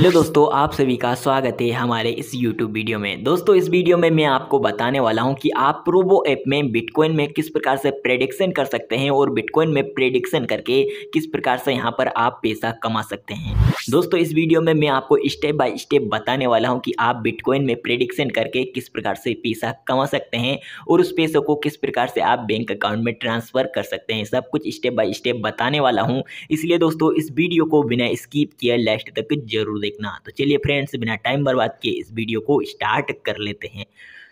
hello दोस्तों आप सभी का स्वागत है हमारे इस यूट्यूब वीडियो में दोस्तों इस वीडियो में मैं आपको बताने वाला हूं कि आप प्रोबो ऐप में बिटकॉइन में किस प्रकार से प्रेडिक्शन कर सकते हैं और बिटकॉइन में प्रेडिक्शन करके किस प्रकार से यहां पर आप पैसा कमा सकते हैं दोस्तों इस वीडियो में मैं आपको स्टेप बाय स्टेप बताने वाला हूँ कि आप बिटकॉइन में प्रेडिक्शन करके किस प्रकार से पैसा कमा सकते हैं और उस पैसों को किस प्रकार से आप बैंक अकाउंट में ट्रांसफ़र कर सकते हैं सब कुछ स्टेप बाय स्टेप बताने वाला हूँ इसलिए दोस्तों इस वीडियो को बिना स्कीप किए लास्ट तक जरूर देखना तो चलिए फ्रेंड्स बिना टाइम बर्बाद किए इस वीडियो को स्टार्ट कर लेते हैं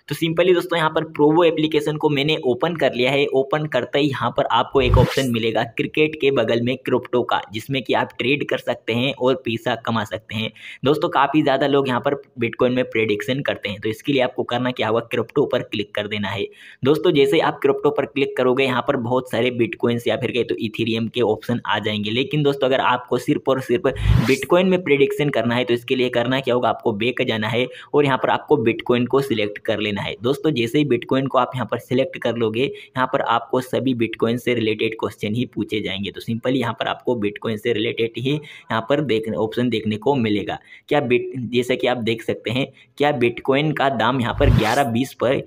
तो सिंपली दोस्तों यहाँ पर प्रोवो एप्लीकेशन को मैंने ओपन कर लिया है ओपन करते ही यहाँ पर आपको एक ऑप्शन मिलेगा क्रिकेट के बगल में क्रिप्टो का जिसमें कि आप ट्रेड कर सकते हैं और पैसा कमा सकते हैं दोस्तों काफ़ी ज़्यादा लोग यहाँ पर बिटकॉइन में प्रेडिक्शन करते हैं तो इसके लिए आपको करना क्या होगा क्रिप्टो पर क्लिक कर देना है दोस्तों जैसे आप क्रिप्टो पर क्लिक करोगे यहाँ पर बहुत सारे बिटकॉइंस या फिर कहे तो इथीरियम के ऑप्शन आ जाएंगे लेकिन दोस्तों अगर आपको सिर्फ और सिर्फ बिटकॉइन में प्रेडिक्शन करना है तो इसके लिए करना क्या होगा आपको बेक जाना है और यहाँ पर आपको बिटकॉइन को सिलेक्ट कर लेना बिटकॉइन है दोस्तों जैसे ही बिटकॉइन को आप यहाँ पर सिलेक्ट कर लोगे यहाँ पर आपको सभी बिटकॉइन से रिलेटेड क्वेश्चन ही पूछे जाएंगे तो सिंपल यहाँ पर आपको बिटकॉइन से रिलेटेड ही यहाँ पर देखने ऑप्शन देखने को मिलेगा क्या बिट जैसे कि आप देख सकते हैं क्या बिटकॉइन का दाम यहाँ पर ग्यारह बीस पर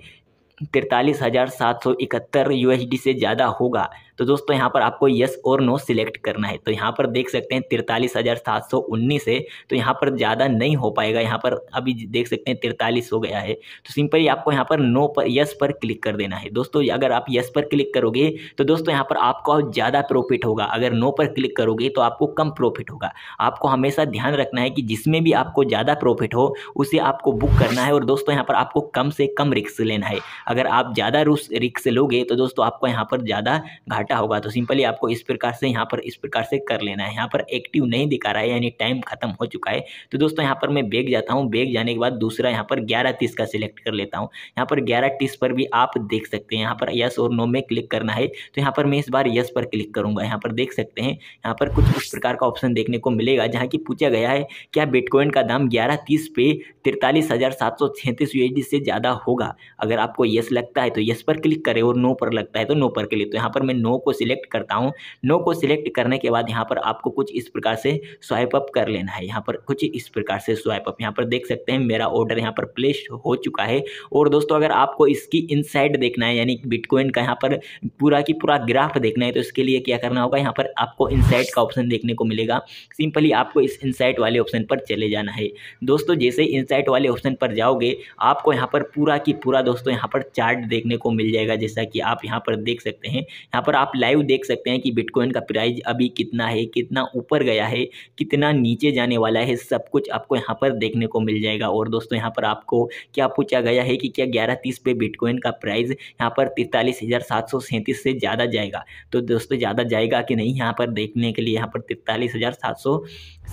तिरतालीस हज़ार सात सौ इकहत्तर यू से ज़्यादा होगा तो दोस्तों यहाँ पर आपको यस और नो सिलेक्ट करना है तो यहाँ पर देख सकते हैं तिरतालीस हज़ार सात सौ उन्नीस है तो यहाँ पर ज़्यादा नहीं हो पाएगा यहाँ पर अभी देख सकते हैं तिरतालीस हो गया है तो सिंपली आपको यहाँ पर नो पर यस पर क्लिक कर देना है दोस्तों अगर आप यस पर क्लिक करोगे तो दोस्तों यहाँ पर आपको ज़्यादा प्रॉफिट होगा अगर नो पर क्लिक करोगे तो आपको कम प्रॉफिट होगा आपको हमेशा ध्यान रखना है कि जिसमें भी आपको ज़्यादा प्रॉफिट हो उसे आपको बुक करना है और दोस्तों यहाँ पर आपको कम से कम रिक्स लेना है अगर आप ज़्यादा रिक्स लोगे तो दोस्तों आपको यहाँ पर ज़्यादा घाटा घाटा होगा तो सिंपली आपको इस प्रकार से यहाँ पर इस प्रकार से कर लेना है यहाँ पर एक्टिव नहीं दिखा रहा है यानी टाइम खत्म हो चुका है तो दोस्तों यहाँ पर मैं बेग जाता हूँ बेग जाने के बाद दूसरा यहाँ पर ग्यारह तीस का सिलेक्ट कर लेता हूँ यहाँ पर ग्यारह तीस पर भी आप देख सकते हैं यहाँ पर यस और नो में क्लिक करना है तो यहाँ पर मैं इस बार यस पर क्लिक करूँगा यहाँ पर देख सकते हैं यहाँ पर कुछ उस प्रकार का ऑप्शन देखने को मिलेगा जहाँ की पूछा गया है क्या बिटकॉइन का दाम ग्यारह तीस पे तिरतालीस हज़ार सात सौ छत्तीस यूएसडी से ज़्यादा होगा अगर आपको यस लगता है तो यस पर क्लिक करें और नो पर लगता है तो नो पर क्लिक तो यहाँ पर मैं नो नो को सिलेक्ट करता हूँ नो को सिलेक्ट करने के बाद यहाँ पर आपको कुछ इस प्रकार से स्वाइप अप कर लेना है यहाँ पर कुछ इस प्रकार से स्वाइप अप यहाँ पर देख सकते हैं मेरा ऑर्डर यहाँ पर प्लेस हो चुका है और दोस्तों अगर आपको इसकी इनसाइड देखना है यानी बिटकॉइन का यहाँ पर पूरा की पूरा ग्राफ देखना है तो इसके लिए क्या करना होगा यहाँ पर आपको इनसाइट का ऑप्शन देखने को मिलेगा सिंपली आपको इस इनसाइट वाले ऑप्शन पर चले जाना है दोस्तों जैसे इनसाइट वाले ऑप्शन पर जाओगे आपको यहाँ पर पूरा की पूरा दोस्तों यहाँ पर चार्ट देखने को मिल जाएगा जैसा कि आप यहाँ पर देख सकते हैं यहाँ पर आप लाइव देख सकते हैं कि बिटकॉइन का प्राइस अभी कितना है कितना ऊपर गया है कितना नीचे जाने वाला है सब कुछ आपको यहाँ पर देखने को मिल जाएगा और दोस्तों यहाँ पर आपको क्या पूछा गया है कि क्या ग्यारह तीस पे बिटकॉइन का प्राइस यहाँ पर तिरतालीस हज़ार सात सौ सैंतीस से ज़्यादा जाएगा तो दोस्तों ज़्यादा जाएगा कि नहीं यहाँ पर देखने के लिए यहाँ पर तिरतालीस हज़ार सात सौ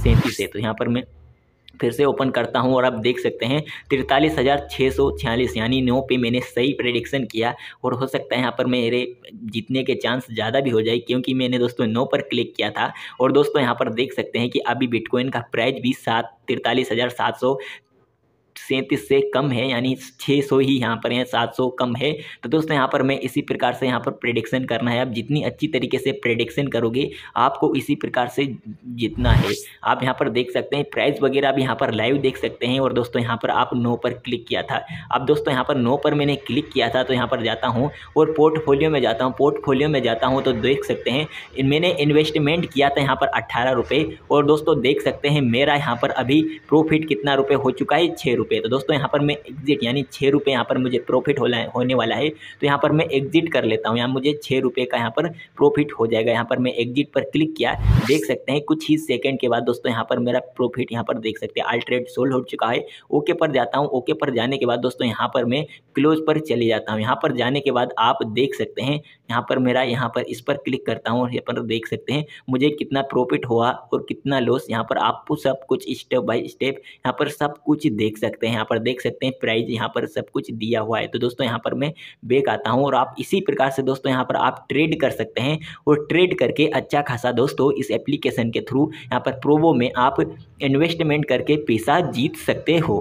सैंतीस है तो यहाँ पर मैं फिर से ओपन करता हूँ और आप देख सकते हैं तिरतालीस हज़ार छः सौ छियालीस यानी नौ पे मैंने सही प्रडिक्शन किया और हो सकता है यहाँ पर मेरे जीतने के चांस ज़्यादा भी हो जाए क्योंकि मैंने दोस्तों नौ पर क्लिक किया था और दोस्तों यहाँ पर देख सकते हैं कि अभी बिटकॉइन का प्राइस भी सात तिरतालीस हज़ार सात सौ सैंतीस से कम है यानी 600 ही यहाँ पर है 700 कम है तो दोस्तों यहाँ पर मैं इसी प्रकार से यहाँ पर प्रेडिक्शन करना है आप जितनी अच्छी तरीके से प्रेडिक्शन करोगे आपको इसी प्रकार से जितना है आप यहाँ पर देख सकते हैं प्राइस वगैरह भी यहाँ पर लाइव देख सकते हैं और दोस्तों यहाँ पर आप नो पर क्लिक किया था अब दोस्तों यहाँ पर नो पर मैंने क्लिक किया था तो यहाँ पर जाता हूँ और पोर्टफोलियो में जाता हूँ पोर्टफोलियो में जाता हूँ तो देख सकते हैं मैंने इन्वेस्टमेंट किया था यहाँ पर अट्ठारह और दोस्तों देख सकते हैं मेरा यहाँ पर अभी प्रॉफिट कितना रुपये हो चुका है छः रुपये तो दोस्तों यहाँ पर मैं एग्जिट यानी छः रुपये यहाँ पर मुझे प्रॉफिट होने वाला है तो यहाँ पर मैं एग्जिट कर लेता हूँ यहाँ मुझे छः रुपये का यहाँ पर प्रॉफिट हो जाएगा यहाँ पर मैं एग्जिट पर क्लिक किया देख सकते हैं कुछ ही सेकेंड के बाद दोस्तों यहाँ पर मेरा प्रॉफिट यहाँ पर देख सकते हैं आल्ट्रेड सोल्ड हो चुका है ओके पर जाता हूँ ओके पर जाने के बाद दोस्तों यहाँ पर मैं क्लोज पर चले जाता हूँ यहाँ पर जाने के बाद आप देख सकते हैं यहाँ पर मेरा यहाँ पर इस पर क्लिक करता हूँ यहाँ पर देख सकते हैं मुझे कितना प्रॉफिट हुआ और कितना लॉस यहाँ पर आप सब कुछ स्टेप बाय स्टेप यहाँ पर सब कुछ देख सकते सकते हैं यहाँ पर देख सकते हैं प्राइज यहाँ पर सब कुछ दिया हुआ है तो दोस्तों यहाँ पर मैं बेक आता हूँ और आप इसी प्रकार से दोस्तों यहाँ पर आप ट्रेड कर सकते हैं और ट्रेड करके अच्छा खासा दोस्तों इस एप्लीकेशन के थ्रू यहाँ पर प्रोवो में आप इन्वेस्टमेंट करके पैसा जीत सकते हो